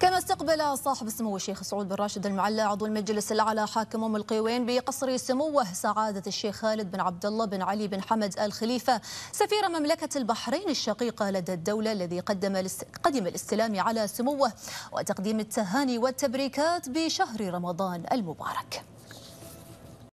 كما استقبل صاحب السمو الشيخ سعود بن راشد المعلى عضو المجلس الاعلى حاكم ام القيوين بقصر سموه سعاده الشيخ خالد بن عبد الله بن علي بن حمد ال خليفه سفير مملكه البحرين الشقيقه لدى الدوله الذي قدم قدم الاستلام على سموه وتقديم التهاني والتبريكات بشهر رمضان المبارك.